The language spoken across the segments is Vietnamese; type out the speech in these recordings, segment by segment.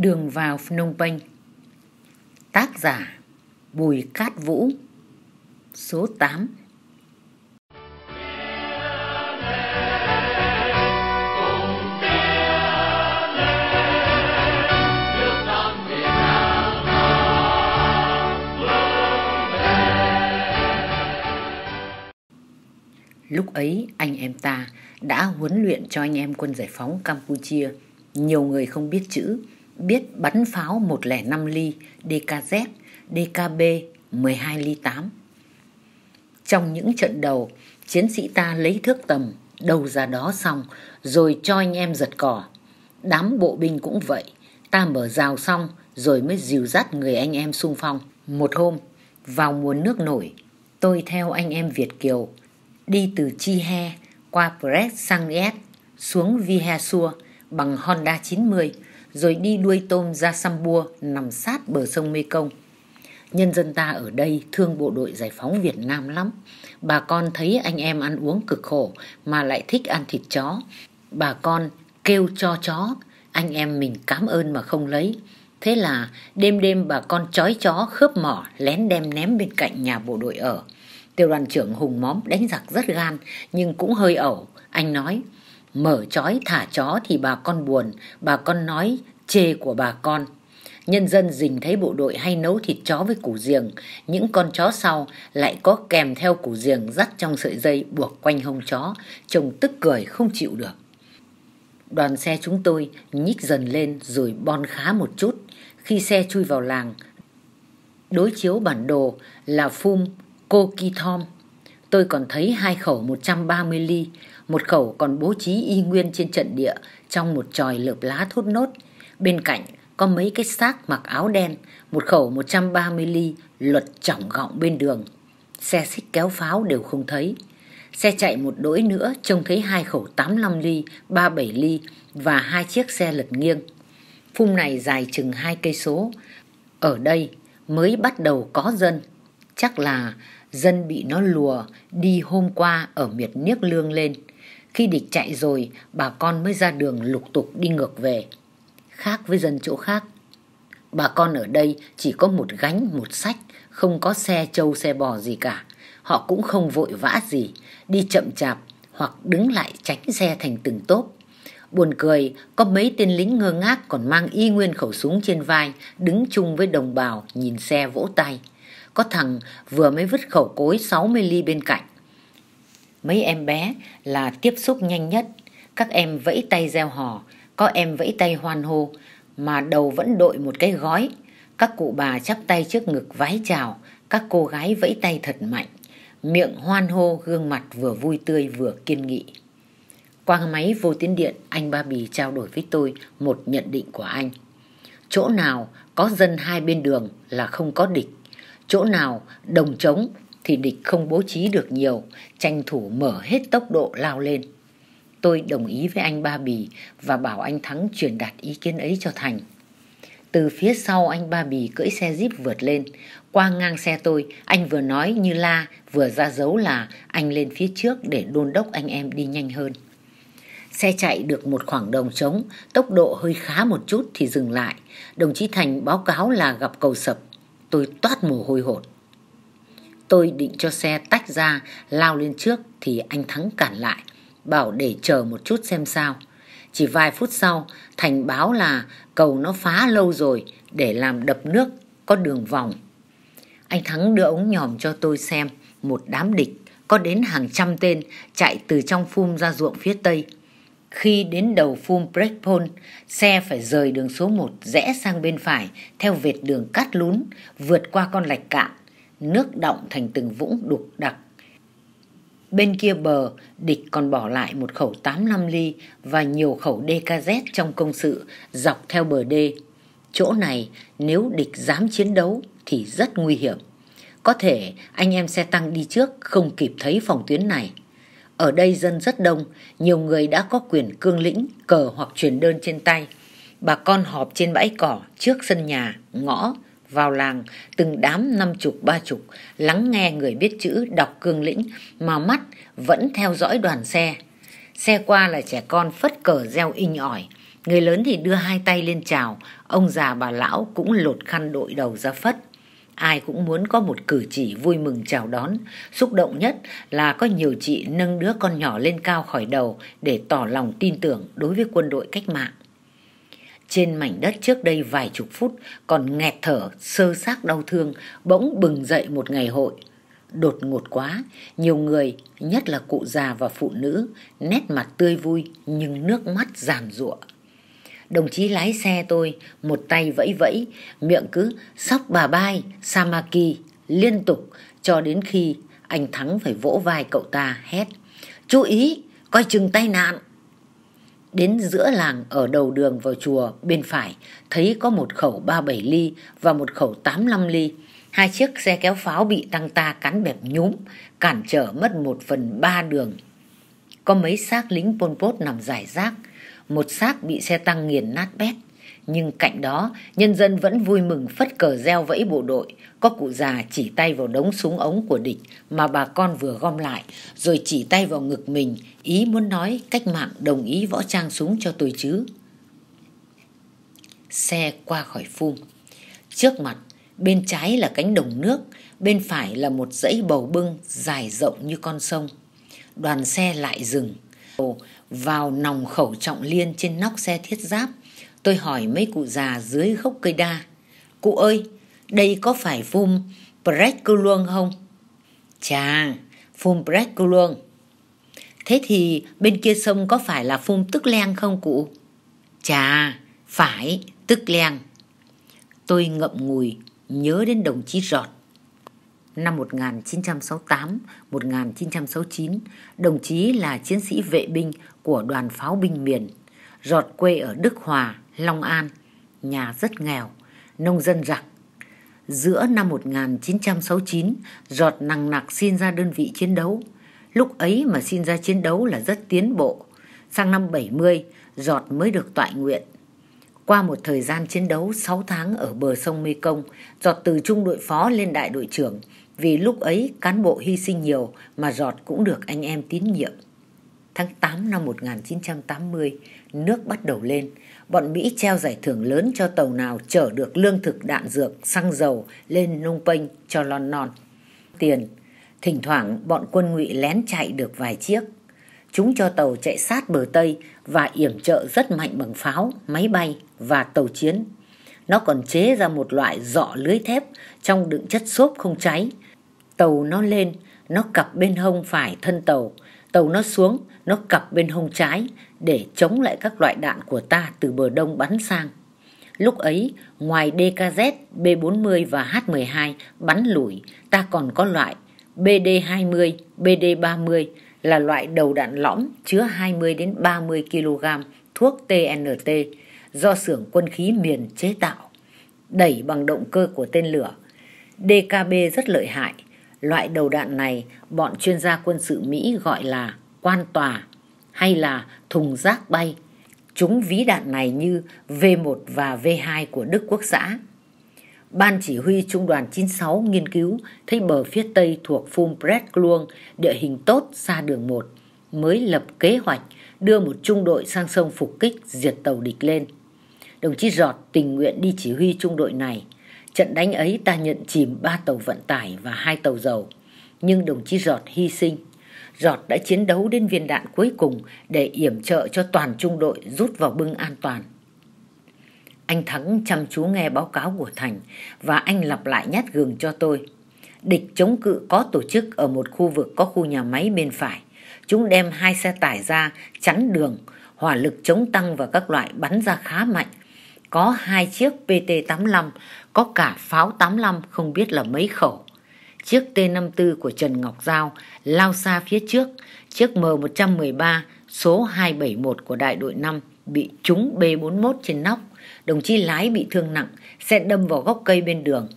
Đường vào Phnom Penh Tác giả Bùi Cát Vũ Số 8 Lúc ấy anh em ta đã huấn luyện cho anh em quân giải phóng Campuchia. Nhiều người không biết chữ biết bắn pháo 105 ly DKZ, DKB 12 ly 8. Trong những trận đầu, chiến sĩ ta lấy thước tầm đầu ra đó xong rồi cho anh em giật cỏ. Đám bộ binh cũng vậy, ta mở rào xong rồi mới dìu dắt người anh em xung phong. Một hôm, vào mùa nước nổi, tôi theo anh em Việt Kiều đi từ Chi He qua Pres sang Es xuống vihe sua bằng Honda 90 rồi đi đuôi tôm ra Sambua nằm sát bờ sông Mekong. Nhân dân ta ở đây thương bộ đội giải phóng Việt Nam lắm. Bà con thấy anh em ăn uống cực khổ mà lại thích ăn thịt chó. Bà con kêu cho chó, anh em mình cảm ơn mà không lấy. Thế là đêm đêm bà con chói chó khớp mỏ lén đem ném bên cạnh nhà bộ đội ở. Tiểu đoàn trưởng Hùng Móm đánh giặc rất gan nhưng cũng hơi ẩu. Anh nói Mở chói thả chó thì bà con buồn, bà con nói chê của bà con. Nhân dân dình thấy bộ đội hay nấu thịt chó với củ giềng, những con chó sau lại có kèm theo củ giềng dắt trong sợi dây buộc quanh hông chó, chồng tức cười không chịu được. Đoàn xe chúng tôi nhích dần lên rồi bon khá một chút. Khi xe chui vào làng, đối chiếu bản đồ là phum Kokithom. Tôi còn thấy hai khẩu 130 ly, một khẩu còn bố trí y nguyên trên trận địa trong một tròi lợp lá thốt nốt. Bên cạnh có mấy cái xác mặc áo đen, một khẩu 130 ly luật chỏng gọng bên đường. Xe xích kéo pháo đều không thấy. Xe chạy một đỗi nữa trông thấy hai khẩu 85 ly, 37 ly và hai chiếc xe lật nghiêng. Phung này dài chừng hai cây số. Ở đây mới bắt đầu có dân. Chắc là dân bị nó lùa đi hôm qua ở miệt Niếc Lương lên. Khi địch chạy rồi, bà con mới ra đường lục tục đi ngược về. Khác với dân chỗ khác. Bà con ở đây chỉ có một gánh, một sách, không có xe trâu, xe bò gì cả. Họ cũng không vội vã gì, đi chậm chạp hoặc đứng lại tránh xe thành từng tốp. Buồn cười, có mấy tên lính ngơ ngác còn mang y nguyên khẩu súng trên vai, đứng chung với đồng bào nhìn xe vỗ tay. Có thằng vừa mới vứt khẩu cối 60 ly bên cạnh. Mấy em bé là tiếp xúc nhanh nhất, các em vẫy tay gieo hò, có em vẫy tay hoan hô, mà đầu vẫn đội một cái gói. Các cụ bà chắp tay trước ngực vái chào, các cô gái vẫy tay thật mạnh, miệng hoan hô, gương mặt vừa vui tươi vừa kiên nghị. Qua máy vô tuyến điện, anh Ba Bì trao đổi với tôi một nhận định của anh. Chỗ nào có dân hai bên đường là không có địch, chỗ nào đồng trống thì địch không bố trí được nhiều, tranh thủ mở hết tốc độ lao lên. Tôi đồng ý với anh Ba Bì và bảo anh Thắng truyền đạt ý kiến ấy cho Thành. Từ phía sau anh Ba Bì cưỡi xe jeep vượt lên, qua ngang xe tôi, anh vừa nói như la, vừa ra dấu là anh lên phía trước để đôn đốc anh em đi nhanh hơn. Xe chạy được một khoảng đồng trống, tốc độ hơi khá một chút thì dừng lại. Đồng chí Thành báo cáo là gặp cầu sập. Tôi toát mồ hôi hột. Tôi định cho xe tách ra, lao lên trước thì anh Thắng cản lại, bảo để chờ một chút xem sao. Chỉ vài phút sau, Thành báo là cầu nó phá lâu rồi để làm đập nước có đường vòng. Anh Thắng đưa ống nhòm cho tôi xem, một đám địch có đến hàng trăm tên chạy từ trong phum ra ruộng phía tây. Khi đến đầu phum Breakpoint xe phải rời đường số 1 rẽ sang bên phải theo vệt đường cát lún, vượt qua con lạch cạn nước động thành từng vũng đục đặc. Bên kia bờ, địch còn bỏ lại một khẩu 85 ly và nhiều khẩu DKZ trong công sự dọc theo bờ đê. Chỗ này, nếu địch dám chiến đấu thì rất nguy hiểm. Có thể anh em xe tăng đi trước không kịp thấy phòng tuyến này. Ở đây dân rất đông, nhiều người đã có quyền cương lĩnh, cờ hoặc truyền đơn trên tay. Bà con họp trên bãi cỏ, trước sân nhà, ngõ, vào làng từng đám năm chục ba chục lắng nghe người biết chữ đọc cương lĩnh mà mắt vẫn theo dõi đoàn xe xe qua là trẻ con phất cờ reo inh ỏi người lớn thì đưa hai tay lên chào ông già bà lão cũng lột khăn đội đầu ra phất ai cũng muốn có một cử chỉ vui mừng chào đón xúc động nhất là có nhiều chị nâng đứa con nhỏ lên cao khỏi đầu để tỏ lòng tin tưởng đối với quân đội cách mạng trên mảnh đất trước đây vài chục phút còn nghẹt thở, sơ xác đau thương, bỗng bừng dậy một ngày hội. Đột ngột quá, nhiều người, nhất là cụ già và phụ nữ, nét mặt tươi vui nhưng nước mắt giàn giụa. Đồng chí lái xe tôi, một tay vẫy vẫy, miệng cứ sóc bà bai, samaki, liên tục cho đến khi anh Thắng phải vỗ vai cậu ta hét. Chú ý, coi chừng tai nạn. Đến giữa làng ở đầu đường vào chùa bên phải, thấy có một khẩu 37 ly và một khẩu 85 ly. Hai chiếc xe kéo pháo bị tăng ta cắn bẹp nhúm, cản trở mất một phần ba đường. Có mấy xác lính Pol Pot nằm rải rác, một xác bị xe tăng nghiền nát bét, nhưng cạnh đó, nhân dân vẫn vui mừng phất cờ gieo vẫy bộ đội. Có cụ già chỉ tay vào đống súng ống của địch mà bà con vừa gom lại, rồi chỉ tay vào ngực mình, ý muốn nói cách mạng đồng ý võ trang súng cho tôi chứ. Xe qua khỏi phum. Trước mặt, bên trái là cánh đồng nước, bên phải là một dãy bầu bưng dài rộng như con sông. Đoàn xe lại dừng, vào nòng khẩu trọng liên trên nóc xe thiết giáp, Tôi hỏi mấy cụ già dưới gốc cây đa. Cụ ơi, đây có phải phum Preculum không? Chà, phum Preculum. Thế thì bên kia sông có phải là phun tức leng không cụ? Chà, phải, tức leng Tôi ngậm ngùi, nhớ đến đồng chí Giọt. Năm 1968-1969, đồng chí là chiến sĩ vệ binh của đoàn pháo binh miền, Giọt quê ở Đức Hòa, Long An, nhà rất nghèo, nông dân giặc. Giữa năm 1969, giọt nằng nặc xin ra đơn vị chiến đấu. Lúc ấy mà xin ra chiến đấu là rất tiến bộ. Sang năm 70, giọt mới được tọa nguyện. Qua một thời gian chiến đấu 6 tháng ở bờ sông Mê Công, giọt từ trung đội phó lên đại đội trưởng vì lúc ấy cán bộ hy sinh nhiều mà giọt cũng được anh em tín nhiệm. Tháng 8 năm 1980, nước bắt đầu lên, bọn Mỹ treo giải thưởng lớn cho tàu nào chở được lương thực đạn dược, xăng dầu lên Nông Penh cho lon non. Tiền, thỉnh thoảng bọn quân ngụy lén chạy được vài chiếc. Chúng cho tàu chạy sát bờ Tây và yểm trợ rất mạnh bằng pháo, máy bay và tàu chiến. Nó còn chế ra một loại dọ lưới thép trong đựng chất xốp không cháy. Tàu nó lên, nó cặp bên hông phải thân tàu, tàu nó xuống, nó cặp bên hông trái, để chống lại các loại đạn của ta từ bờ đông bắn sang. Lúc ấy, ngoài DKZ, B40 và H12 bắn lùi, ta còn có loại BD20, BD30 là loại đầu đạn lõm chứa 20 đến 30 kg thuốc TNT do xưởng quân khí miền chế tạo, đẩy bằng động cơ của tên lửa. DKB rất lợi hại, loại đầu đạn này bọn chuyên gia quân sự Mỹ gọi là quan tòa hay là thùng rác bay. Chúng ví đạn này như V1 và V2 của Đức Quốc xã. Ban chỉ huy Trung đoàn 96 nghiên cứu thấy bờ phía Tây thuộc Phum Pret địa hình tốt xa đường 1, mới lập kế hoạch đưa một trung đội sang sông phục kích diệt tàu địch lên. Đồng chí Giọt tình nguyện đi chỉ huy trung đội này. Trận đánh ấy ta nhận chìm 3 tàu vận tải và 2 tàu dầu. Nhưng đồng chí Giọt hy sinh. Giọt đã chiến đấu đến viên đạn cuối cùng để yểm trợ cho toàn trung đội rút vào bưng an toàn. Anh Thắng chăm chú nghe báo cáo của Thành và anh lặp lại nhát gừng cho tôi. Địch chống cự có tổ chức ở một khu vực có khu nhà máy bên phải. Chúng đem hai xe tải ra, chắn đường, hỏa lực chống tăng và các loại bắn ra khá mạnh. Có hai chiếc PT-85, có cả pháo 85 không biết là mấy khẩu chiếc T54 của Trần Ngọc Giao lao xa phía trước, chiếc M113 số 271 của đại đội 5 bị trúng B41 trên nóc, đồng chí lái bị thương nặng, xe đâm vào gốc cây bên đường.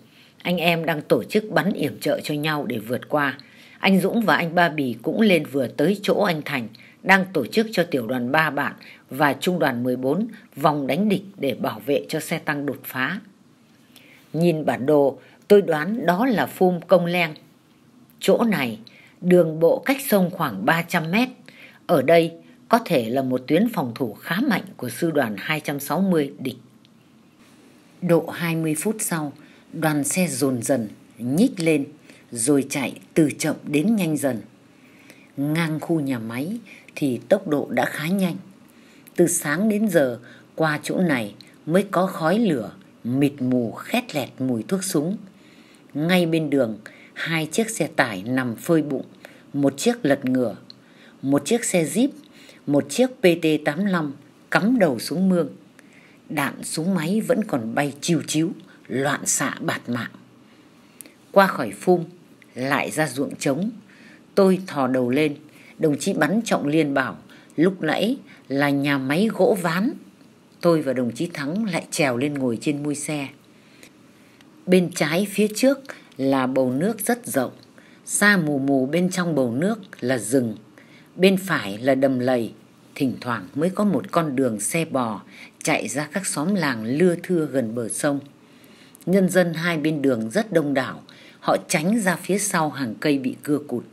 Anh em đang tổ chức bắn yểm trợ cho nhau để vượt qua. Anh Dũng và anh Ba Bì cũng lên vừa tới chỗ anh Thành, đang tổ chức cho tiểu đoàn 3 bạn và trung đoàn 14 vòng đánh địch để bảo vệ cho xe tăng đột phá. Nhìn bản đồ, Tôi đoán đó là phum công leng. Chỗ này, đường bộ cách sông khoảng 300 mét. Ở đây có thể là một tuyến phòng thủ khá mạnh của sư đoàn 260 địch. Độ 20 phút sau, đoàn xe dồn dần, nhích lên, rồi chạy từ chậm đến nhanh dần. Ngang khu nhà máy thì tốc độ đã khá nhanh. Từ sáng đến giờ, qua chỗ này mới có khói lửa, mịt mù khét lẹt mùi thuốc súng ngay bên đường hai chiếc xe tải nằm phơi bụng một chiếc lật ngửa một chiếc xe jeep một chiếc pt tám mươi lăm cắm đầu xuống mương đạn súng máy vẫn còn bay chiêu chiếu loạn xạ bạt mạng qua khỏi phum lại ra ruộng trống tôi thò đầu lên đồng chí bắn trọng liên bảo lúc nãy là nhà máy gỗ ván tôi và đồng chí thắng lại trèo lên ngồi trên mui xe Bên trái phía trước là bầu nước rất rộng, xa mù mù bên trong bầu nước là rừng, bên phải là đầm lầy, thỉnh thoảng mới có một con đường xe bò chạy ra các xóm làng lưa thưa gần bờ sông. Nhân dân hai bên đường rất đông đảo, họ tránh ra phía sau hàng cây bị cưa cụt.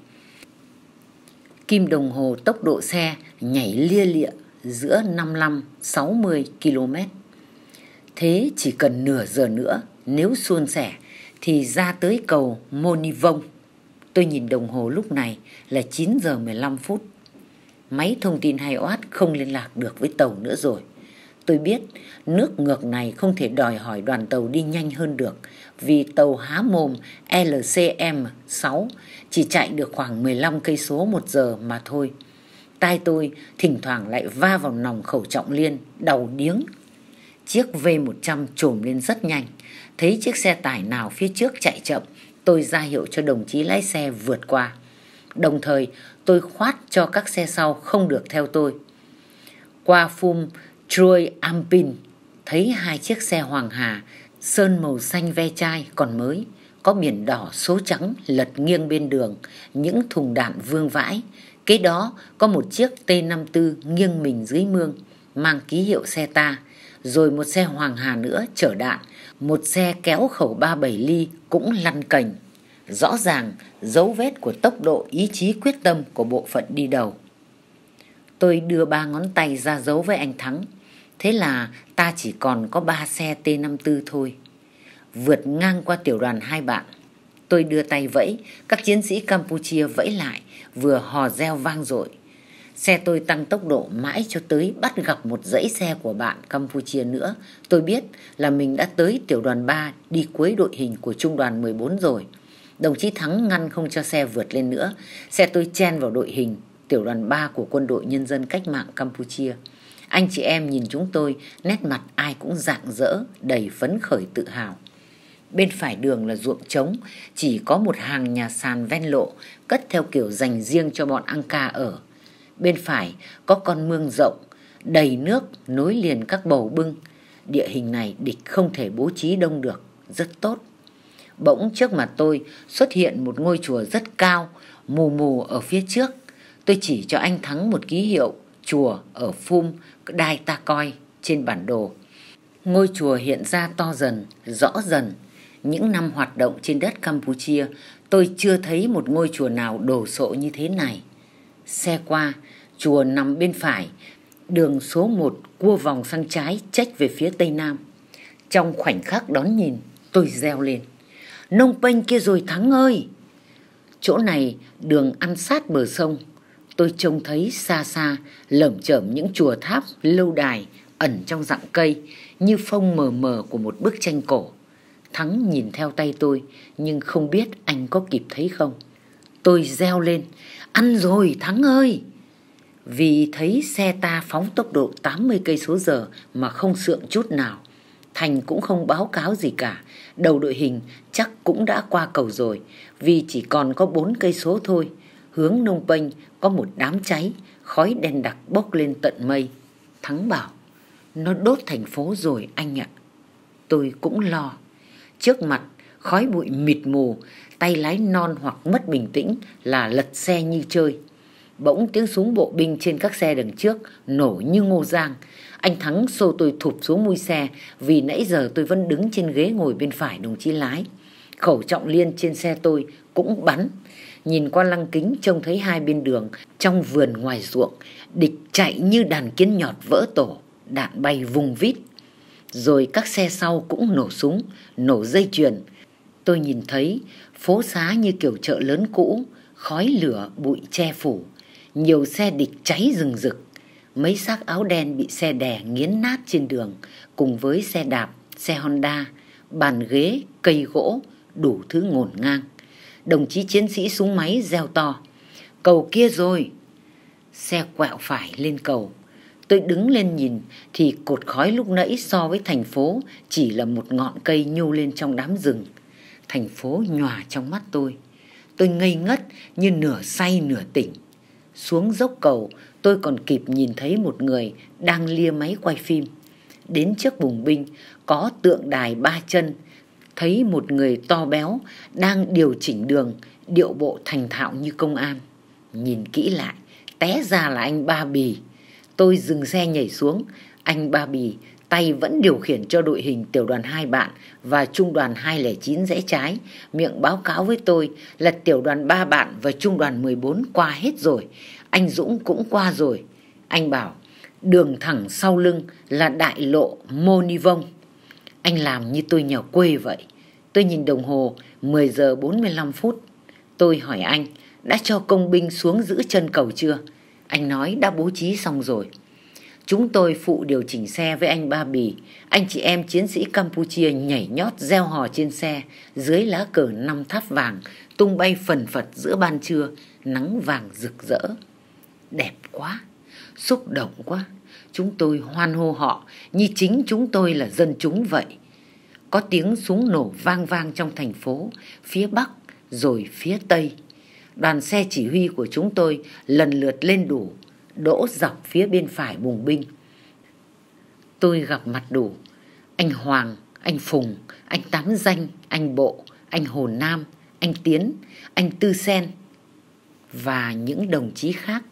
Kim đồng hồ tốc độ xe nhảy lia lịa giữa 55-60 km. Thế chỉ cần nửa giờ nữa nếu suôn sẻ thì ra tới cầu Monivong. Tôi nhìn đồng hồ lúc này là 9 giờ 15 phút. Máy thông tin hay oát không liên lạc được với tàu nữa rồi. Tôi biết nước ngược này không thể đòi hỏi đoàn tàu đi nhanh hơn được vì tàu há mồm LCM 6 chỉ chạy được khoảng 15 cây số một giờ mà thôi. Tai tôi thỉnh thoảng lại va vào nòng khẩu trọng liên, đầu điếng. Chiếc V100 trồm lên rất nhanh, thấy chiếc xe tải nào phía trước chạy chậm, tôi ra hiệu cho đồng chí lái xe vượt qua. Đồng thời, tôi khoát cho các xe sau không được theo tôi. Qua phum Troy Ampin, thấy hai chiếc xe Hoàng Hà, sơn màu xanh ve chai còn mới, có biển đỏ số trắng lật nghiêng bên đường, những thùng đạn vương vãi. Kế đó có một chiếc T-54 nghiêng mình dưới mương, mang ký hiệu xe ta rồi một xe Hoàng Hà nữa chở đạn, một xe kéo khẩu 37 ly cũng lăn cành. Rõ ràng dấu vết của tốc độ ý chí quyết tâm của bộ phận đi đầu. Tôi đưa ba ngón tay ra dấu với anh Thắng. Thế là ta chỉ còn có ba xe T54 thôi. Vượt ngang qua tiểu đoàn hai bạn. Tôi đưa tay vẫy, các chiến sĩ Campuchia vẫy lại, vừa hò reo vang dội Xe tôi tăng tốc độ mãi cho tới bắt gặp một dãy xe của bạn Campuchia nữa. Tôi biết là mình đã tới tiểu đoàn 3 đi cuối đội hình của trung đoàn 14 rồi. Đồng chí Thắng ngăn không cho xe vượt lên nữa. Xe tôi chen vào đội hình tiểu đoàn 3 của quân đội nhân dân cách mạng Campuchia. Anh chị em nhìn chúng tôi, nét mặt ai cũng rạng rỡ, đầy phấn khởi tự hào. Bên phải đường là ruộng trống, chỉ có một hàng nhà sàn ven lộ, cất theo kiểu dành riêng cho bọn Anka ở bên phải có con mương rộng, đầy nước nối liền các bầu bưng. Địa hình này địch không thể bố trí đông được, rất tốt. Bỗng trước mặt tôi xuất hiện một ngôi chùa rất cao, mù mù ở phía trước. Tôi chỉ cho anh Thắng một ký hiệu chùa ở phum đai ta coi trên bản đồ. Ngôi chùa hiện ra to dần, rõ dần. Những năm hoạt động trên đất Campuchia, tôi chưa thấy một ngôi chùa nào đổ sộ như thế này xe qua, chùa nằm bên phải, đường số một cua vòng sang trái trách về phía tây nam. Trong khoảnh khắc đón nhìn, tôi reo lên. Nông Penh kia rồi Thắng ơi! Chỗ này đường ăn sát bờ sông. Tôi trông thấy xa xa lởm chởm những chùa tháp lâu đài ẩn trong rặng cây như phông mờ mờ của một bức tranh cổ. Thắng nhìn theo tay tôi nhưng không biết anh có kịp thấy không. Tôi reo lên Ăn rồi Thắng ơi! Vì thấy xe ta phóng tốc độ tám mươi cây số giờ mà không sượng chút nào. Thành cũng không báo cáo gì cả, đầu đội hình chắc cũng đã qua cầu rồi, vì chỉ còn có bốn cây số thôi. Hướng nông Penh có một đám cháy, khói đen đặc bốc lên tận mây. Thắng bảo, nó đốt thành phố rồi anh ạ. Tôi cũng lo. Trước mặt, khói bụi mịt mù, tay lái non hoặc mất bình tĩnh là lật xe như chơi. Bỗng tiếng súng bộ binh trên các xe đằng trước nổ như ngô giang. Anh Thắng xô tôi thụp xuống mui xe vì nãy giờ tôi vẫn đứng trên ghế ngồi bên phải đồng chí lái. Khẩu trọng liên trên xe tôi cũng bắn. Nhìn qua lăng kính trông thấy hai bên đường, trong vườn ngoài ruộng, địch chạy như đàn kiến nhọt vỡ tổ, đạn bay vùng vít. Rồi các xe sau cũng nổ súng, nổ dây chuyền. Tôi nhìn thấy Phố xá như kiểu chợ lớn cũ, khói lửa bụi che phủ, nhiều xe địch cháy rừng rực. Mấy xác áo đen bị xe đè nghiến nát trên đường, cùng với xe đạp, xe Honda, bàn ghế, cây gỗ, đủ thứ ngổn ngang. Đồng chí chiến sĩ súng máy reo to, cầu kia rồi. Xe quẹo phải lên cầu. Tôi đứng lên nhìn thì cột khói lúc nãy so với thành phố chỉ là một ngọn cây nhô lên trong đám rừng thành phố nhòa trong mắt tôi. Tôi ngây ngất như nửa say nửa tỉnh. Xuống dốc cầu, tôi còn kịp nhìn thấy một người đang lia máy quay phim. Đến trước bùng binh, có tượng đài ba chân, thấy một người to béo đang điều chỉnh đường, điệu bộ thành thạo như công an. Nhìn kỹ lại, té ra là anh Ba Bì. Tôi dừng xe nhảy xuống, anh Ba Bì tay vẫn điều khiển cho đội hình tiểu đoàn hai bạn và trung đoàn 209 rẽ trái, miệng báo cáo với tôi là tiểu đoàn ba bạn và trung đoàn 14 qua hết rồi, anh Dũng cũng qua rồi. Anh bảo, đường thẳng sau lưng là đại lộ Monivông. Anh làm như tôi nhà quê vậy. Tôi nhìn đồng hồ 10 giờ 45 phút. Tôi hỏi anh, đã cho công binh xuống giữ chân cầu chưa? Anh nói đã bố trí xong rồi. Chúng tôi phụ điều chỉnh xe với anh Ba Bì, anh chị em chiến sĩ Campuchia nhảy nhót reo hò trên xe, dưới lá cờ năm tháp vàng, tung bay phần phật giữa ban trưa, nắng vàng rực rỡ. Đẹp quá, xúc động quá, chúng tôi hoan hô họ như chính chúng tôi là dân chúng vậy. Có tiếng súng nổ vang vang trong thành phố, phía bắc rồi phía tây. Đoàn xe chỉ huy của chúng tôi lần lượt lên đủ đỗ dọc phía bên phải bùng binh. Tôi gặp mặt đủ, anh Hoàng, anh Phùng, anh Tám Danh, anh Bộ, anh Hồ Nam, anh Tiến, anh Tư Sen và những đồng chí khác.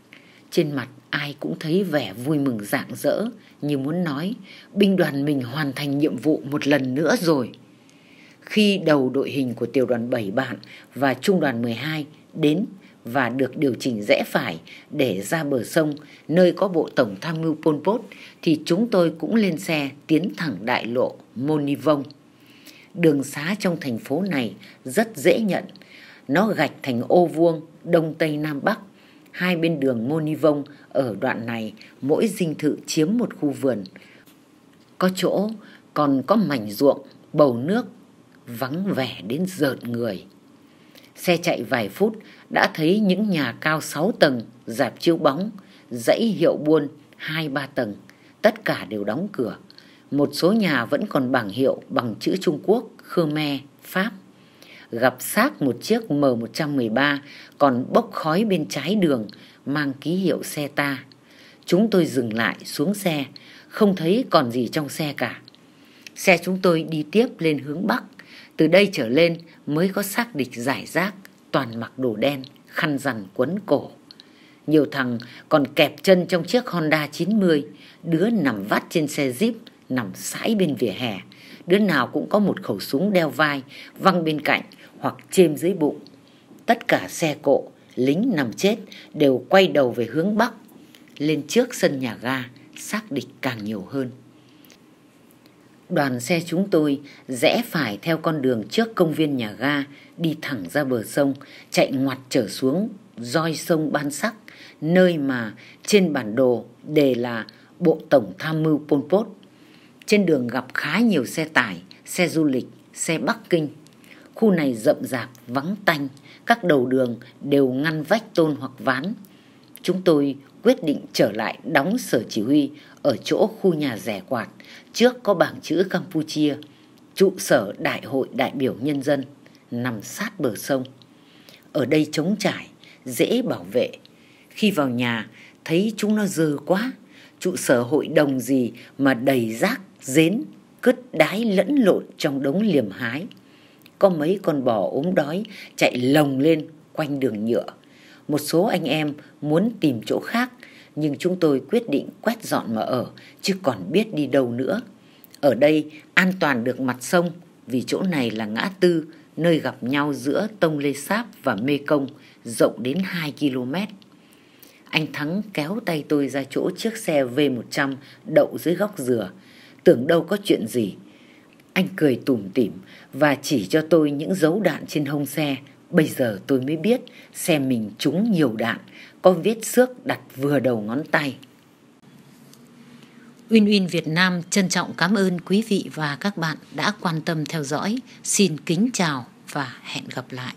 Trên mặt ai cũng thấy vẻ vui mừng rạng rỡ như muốn nói binh đoàn mình hoàn thành nhiệm vụ một lần nữa rồi. Khi đầu đội hình của tiểu đoàn 7 bạn và trung đoàn 12 đến và được điều chỉnh rẽ phải để ra bờ sông nơi có bộ tổng tham mưu Pol Pot thì chúng tôi cũng lên xe tiến thẳng đại lộ Monivong. Đường xá trong thành phố này rất dễ nhận. Nó gạch thành ô vuông đông tây nam bắc. Hai bên đường Monivong ở đoạn này mỗi dinh thự chiếm một khu vườn. Có chỗ còn có mảnh ruộng, bầu nước vắng vẻ đến rợt người. Xe chạy vài phút đã thấy những nhà cao 6 tầng, dạp chiếu bóng, dãy hiệu buôn 2-3 tầng. Tất cả đều đóng cửa. Một số nhà vẫn còn bảng hiệu bằng chữ Trung Quốc, Khmer, Pháp. Gặp xác một chiếc M113 còn bốc khói bên trái đường mang ký hiệu xe ta. Chúng tôi dừng lại xuống xe, không thấy còn gì trong xe cả. Xe chúng tôi đi tiếp lên hướng Bắc từ đây trở lên mới có xác địch giải rác, toàn mặc đồ đen, khăn rằn quấn cổ. Nhiều thằng còn kẹp chân trong chiếc Honda 90, đứa nằm vắt trên xe Jeep, nằm sãi bên vỉa hè. Đứa nào cũng có một khẩu súng đeo vai, văng bên cạnh hoặc chêm dưới bụng. Tất cả xe cộ, lính nằm chết đều quay đầu về hướng Bắc, lên trước sân nhà ga, xác địch càng nhiều hơn đoàn xe chúng tôi rẽ phải theo con đường trước công viên nhà ga đi thẳng ra bờ sông chạy ngoặt trở xuống roi sông ban sắc nơi mà trên bản đồ đề là bộ tổng tham mưu pol pot trên đường gặp khá nhiều xe tải xe du lịch xe bắc kinh khu này rậm rạp vắng tanh các đầu đường đều ngăn vách tôn hoặc ván chúng tôi quyết định trở lại đóng sở chỉ huy ở chỗ khu nhà rẻ quạt, trước có bảng chữ Campuchia, trụ sở Đại hội đại biểu nhân dân, nằm sát bờ sông. Ở đây trống trải, dễ bảo vệ. Khi vào nhà, thấy chúng nó dơ quá, trụ sở hội đồng gì mà đầy rác, dến, cứt đái lẫn lộn trong đống liềm hái. Có mấy con bò ốm đói chạy lồng lên quanh đường nhựa một số anh em muốn tìm chỗ khác nhưng chúng tôi quyết định quét dọn mà ở chứ còn biết đi đâu nữa. Ở đây an toàn được mặt sông vì chỗ này là ngã tư nơi gặp nhau giữa Tông Lê Sáp và Mê Công rộng đến 2 km. Anh Thắng kéo tay tôi ra chỗ chiếc xe V100 đậu dưới góc dừa. Tưởng đâu có chuyện gì. Anh cười tủm tỉm và chỉ cho tôi những dấu đạn trên hông xe Bây giờ tôi mới biết xe mình trúng nhiều đạn, có vết xước đặt vừa đầu ngón tay. Uyên Uyên Việt Nam trân trọng cảm ơn quý vị và các bạn đã quan tâm theo dõi. Xin kính chào và hẹn gặp lại.